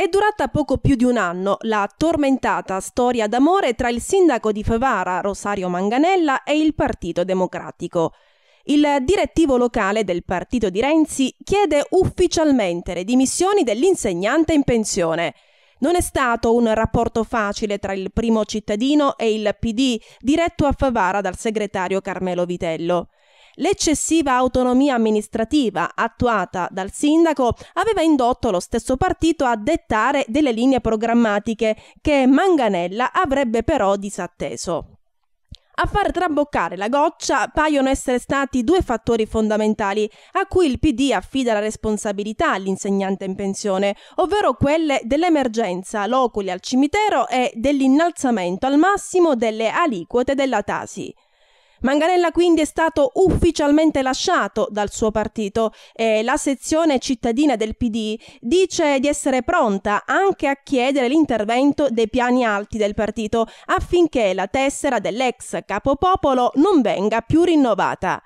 È durata poco più di un anno la tormentata storia d'amore tra il sindaco di Favara, Rosario Manganella, e il Partito Democratico. Il direttivo locale del partito di Renzi chiede ufficialmente le dimissioni dell'insegnante in pensione. Non è stato un rapporto facile tra il primo cittadino e il PD diretto a Favara dal segretario Carmelo Vitello. L'eccessiva autonomia amministrativa attuata dal sindaco aveva indotto lo stesso partito a dettare delle linee programmatiche che Manganella avrebbe però disatteso. A far traboccare la goccia paiono essere stati due fattori fondamentali a cui il PD affida la responsabilità all'insegnante in pensione, ovvero quelle dell'emergenza loculi al cimitero e dell'innalzamento al massimo delle aliquote della Tasi. Manganella quindi è stato ufficialmente lasciato dal suo partito e la sezione cittadina del PD dice di essere pronta anche a chiedere l'intervento dei piani alti del partito affinché la tessera dell'ex capopopolo non venga più rinnovata.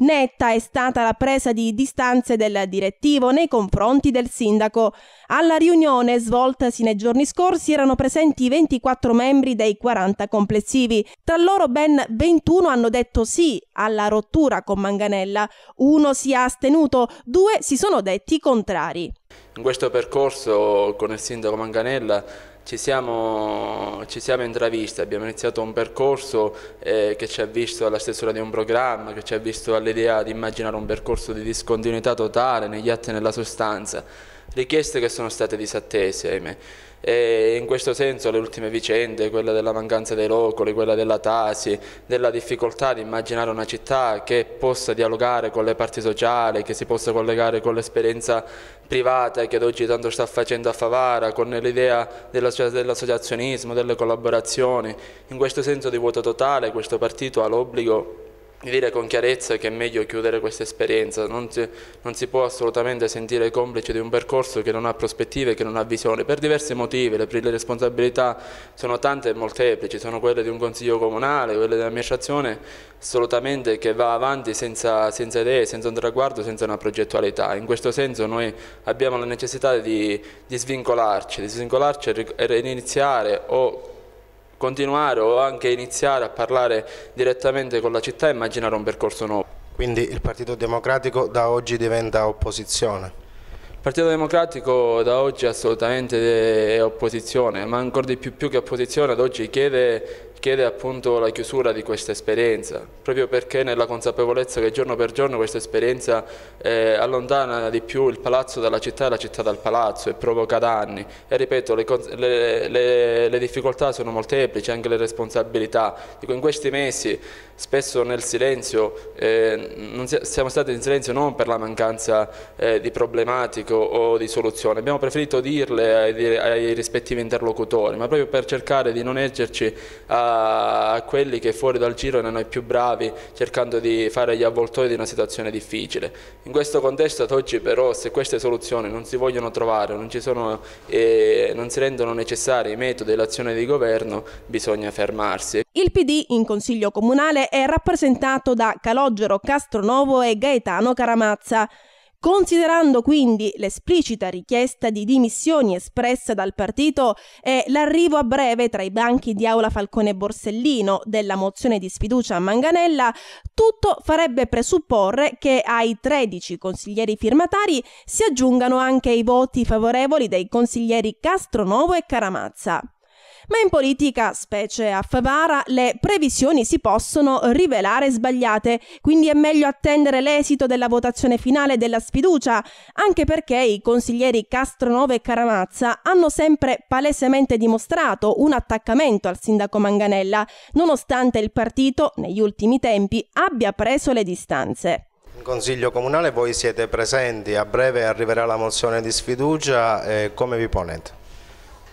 Netta è stata la presa di distanze del direttivo nei confronti del sindaco. Alla riunione svoltasi nei giorni scorsi erano presenti 24 membri dei 40 complessivi. Tra loro ben 21 hanno detto sì alla rottura con Manganella, uno si è astenuto, due si sono detti contrari. In questo percorso con il sindaco Manganella ci siamo, ci siamo intravisti, abbiamo iniziato un percorso eh, che ci ha visto alla stesura di un programma, che ci ha visto all'idea di immaginare un percorso di discontinuità totale negli atti e nella sostanza richieste che sono state disattese, ahimè. E in questo senso le ultime vicende, quella della mancanza dei locoli, quella della Tasi, della difficoltà di immaginare una città che possa dialogare con le parti sociali, che si possa collegare con l'esperienza privata che ad oggi tanto sta facendo a Favara, con l'idea dell'associazionismo, delle collaborazioni. In questo senso di vuoto totale questo partito ha l'obbligo dire con chiarezza che è meglio chiudere questa esperienza, non si, non si, può assolutamente sentire complice di un percorso che non ha prospettive, che non ha visione, per diversi motivi, le, le responsabilità sono tante e molteplici, sono quelle di un consiglio comunale, quelle dell'amministrazione, assolutamente che va avanti senza, senza, idee, senza un traguardo, senza una progettualità, in questo senso noi abbiamo la necessità di, di svincolarci, di svincolarci e, e o continuare o anche iniziare a parlare direttamente con la città e immaginare un percorso nuovo. Quindi il Partito Democratico da oggi diventa opposizione? Il Partito Democratico da oggi assolutamente è opposizione, ma ancora di più, più che opposizione ad oggi chiede chiede appunto la chiusura di questa esperienza, proprio perché nella consapevolezza che giorno per giorno questa esperienza eh, allontana di più il palazzo dalla città e la città dal palazzo e provoca danni. E ripeto, le, le, le, le difficoltà sono molteplici, anche le responsabilità. Dico, in questi mesi, spesso nel silenzio, eh, si, siamo stati in silenzio non per la mancanza eh, di problematico o di soluzione, abbiamo preferito dirle ai, ai rispettivi interlocutori, ma proprio per cercare di non ergerci a a quelli che fuori dal giro erano i più bravi cercando di fare gli avvoltoi di una situazione difficile. In questo contesto ad oggi però se queste soluzioni non si vogliono trovare, non, sono, eh, non si rendono necessari i metodi e l'azione di governo bisogna fermarsi. Il PD in Consiglio Comunale è rappresentato da Calogero Castronovo e Gaetano Caramazza. Considerando quindi l'esplicita richiesta di dimissioni espressa dal partito e l'arrivo a breve tra i banchi di Aula Falcone e Borsellino della mozione di sfiducia a Manganella, tutto farebbe presupporre che ai 13 consiglieri firmatari si aggiungano anche i voti favorevoli dei consiglieri Castronovo e Caramazza. Ma in politica, specie a Favara, le previsioni si possono rivelare sbagliate, quindi è meglio attendere l'esito della votazione finale della sfiducia, anche perché i consiglieri Castronove e Caramazza hanno sempre palesemente dimostrato un attaccamento al sindaco Manganella, nonostante il partito, negli ultimi tempi, abbia preso le distanze. In Consiglio Comunale voi siete presenti, a breve arriverà la mozione di sfiducia, eh, come vi ponete?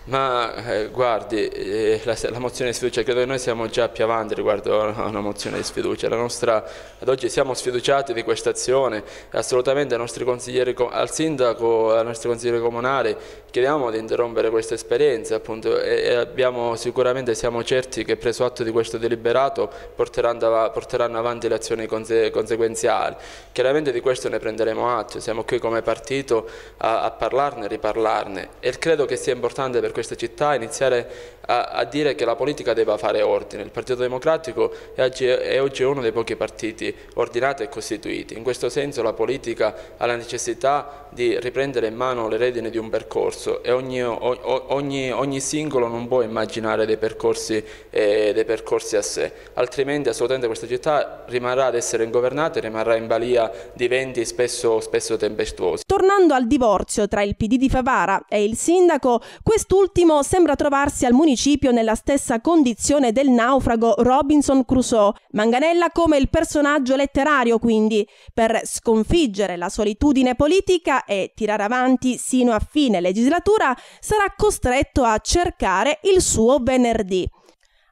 Ma eh, guardi, eh, la, la, mozione di sfiducia, credo che noi siamo già più avanti riguardo a una mozione di sfiducia. Nostra, ad oggi siamo sfiduciati di questa azione, assolutamente ai nostri consiglieri, al sindaco, al nostro consigliere comunale, chiediamo di interrompere questa esperienza appunto, e, abbiamo, sicuramente siamo certi che preso atto di questo deliberato porteranno, porteranno avanti le azioni conse, conseguenziali. Chiaramente di questo ne prenderemo atto, siamo qui come partito a, a parlarne e riparlarne e credo che sia importante per questa città, iniziare a, a, dire che la politica debba fare ordine. Il Partito Democratico è oggi, è oggi uno dei pochi partiti ordinati e costituiti. In questo senso la politica ha la necessità di riprendere in mano le redini di un percorso e ogni, ogni, ogni singolo non può immaginare dei percorsi, eh, dei percorsi a sé, altrimenti assolutamente questa città rimarrà ad essere ingovernata e rimarrà in balia di venti spesso, spesso tempestuosi. Tornando al divorzio tra il PD di Favara e il sindaco, quest'ultimo sembra trovarsi al municipio municipio nella stessa condizione del naufrago Robinson Crusoe. Manganella come il personaggio letterario, quindi, per sconfiggere la solitudine politica e tirare avanti sino a fine legislatura, sarà costretto a cercare il suo venerdì.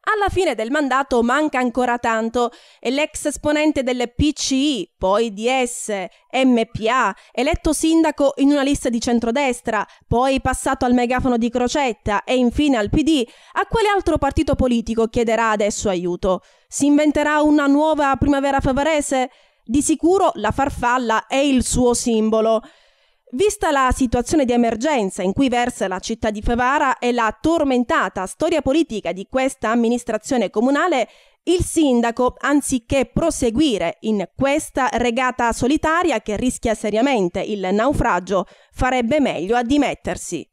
Alla fine del mandato manca ancora tanto e l'ex esponente del PCI, poi DS, MPA, eletto sindaco in una lista di centrodestra, poi passato al megafono di Crocetta e infine al PD, a quale altro partito politico chiederà adesso aiuto? Si inventerà una nuova primavera favarese? Di sicuro la farfalla è il suo simbolo. Vista la situazione di emergenza in cui versa la città di Favara e la tormentata storia politica di questa amministrazione comunale, il sindaco, anziché proseguire in questa regata solitaria che rischia seriamente il naufragio, farebbe meglio a dimettersi.